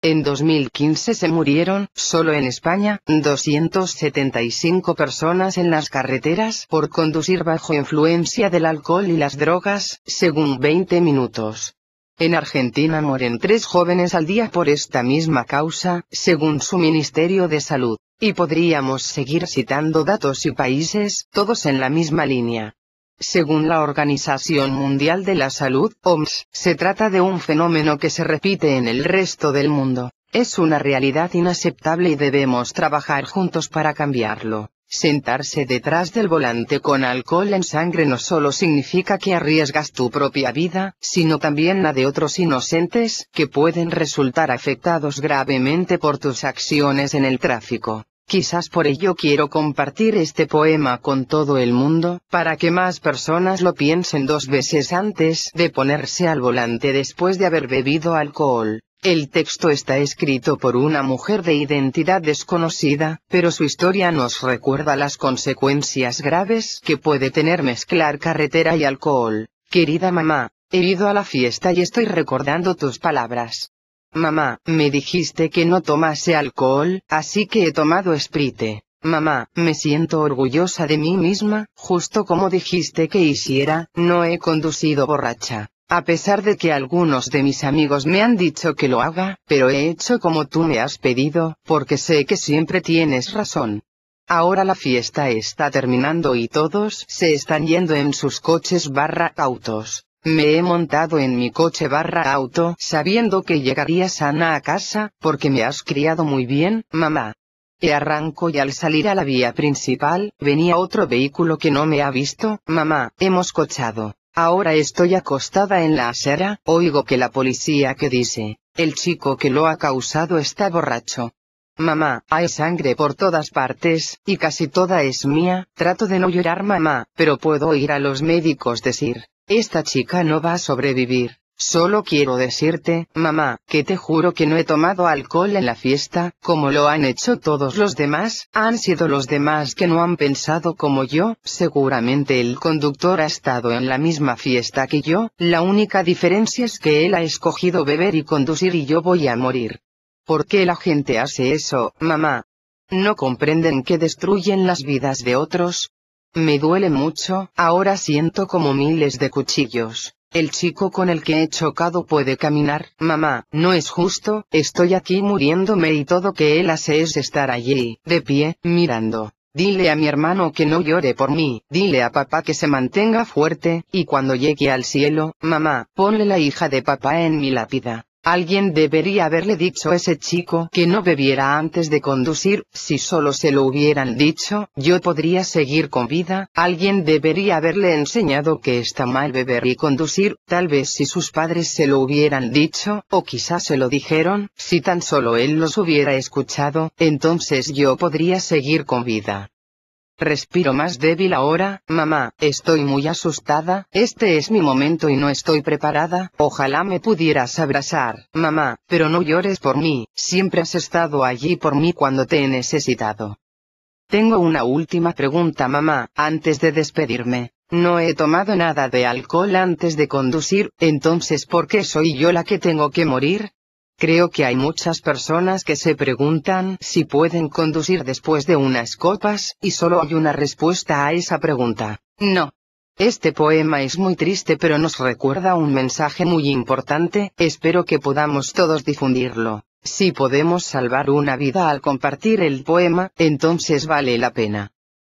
En 2015 se murieron, solo en España, 275 personas en las carreteras por conducir bajo influencia del alcohol y las drogas, según 20 minutos. En Argentina mueren tres jóvenes al día por esta misma causa, según su Ministerio de Salud. Y podríamos seguir citando datos y países, todos en la misma línea. Según la Organización Mundial de la Salud, OMS, se trata de un fenómeno que se repite en el resto del mundo. Es una realidad inaceptable y debemos trabajar juntos para cambiarlo. Sentarse detrás del volante con alcohol en sangre no solo significa que arriesgas tu propia vida, sino también la de otros inocentes, que pueden resultar afectados gravemente por tus acciones en el tráfico. Quizás por ello quiero compartir este poema con todo el mundo, para que más personas lo piensen dos veces antes de ponerse al volante después de haber bebido alcohol. El texto está escrito por una mujer de identidad desconocida, pero su historia nos recuerda las consecuencias graves que puede tener mezclar carretera y alcohol. Querida mamá, he ido a la fiesta y estoy recordando tus palabras. Mamá, me dijiste que no tomase alcohol, así que he tomado Sprite. Mamá, me siento orgullosa de mí misma, justo como dijiste que hiciera, no he conducido borracha. A pesar de que algunos de mis amigos me han dicho que lo haga, pero he hecho como tú me has pedido, porque sé que siempre tienes razón. Ahora la fiesta está terminando y todos se están yendo en sus coches barra autos. Me he montado en mi coche barra auto sabiendo que llegaría sana a casa, porque me has criado muy bien, mamá. He arranco y al salir a la vía principal, venía otro vehículo que no me ha visto, mamá, hemos cochado. Ahora estoy acostada en la acera, oigo que la policía que dice, el chico que lo ha causado está borracho. Mamá, hay sangre por todas partes, y casi toda es mía, trato de no llorar mamá, pero puedo ir a los médicos decir, esta chica no va a sobrevivir. Solo quiero decirte, mamá, que te juro que no he tomado alcohol en la fiesta, como lo han hecho todos los demás, han sido los demás que no han pensado como yo, seguramente el conductor ha estado en la misma fiesta que yo, la única diferencia es que él ha escogido beber y conducir y yo voy a morir. ¿Por qué la gente hace eso, mamá? ¿No comprenden que destruyen las vidas de otros? Me duele mucho, ahora siento como miles de cuchillos. El chico con el que he chocado puede caminar, mamá, no es justo, estoy aquí muriéndome y todo que él hace es estar allí, de pie, mirando. Dile a mi hermano que no llore por mí, dile a papá que se mantenga fuerte, y cuando llegue al cielo, mamá, ponle la hija de papá en mi lápida. Alguien debería haberle dicho a ese chico que no bebiera antes de conducir, si solo se lo hubieran dicho, yo podría seguir con vida, alguien debería haberle enseñado que está mal beber y conducir, tal vez si sus padres se lo hubieran dicho, o quizás se lo dijeron, si tan solo él los hubiera escuchado, entonces yo podría seguir con vida. Respiro más débil ahora, mamá, estoy muy asustada, este es mi momento y no estoy preparada, ojalá me pudieras abrazar, mamá, pero no llores por mí, siempre has estado allí por mí cuando te he necesitado. Tengo una última pregunta mamá, antes de despedirme. No he tomado nada de alcohol antes de conducir, entonces ¿por qué soy yo la que tengo que morir? Creo que hay muchas personas que se preguntan si pueden conducir después de unas copas, y solo hay una respuesta a esa pregunta. No. Este poema es muy triste pero nos recuerda un mensaje muy importante, espero que podamos todos difundirlo. Si podemos salvar una vida al compartir el poema, entonces vale la pena.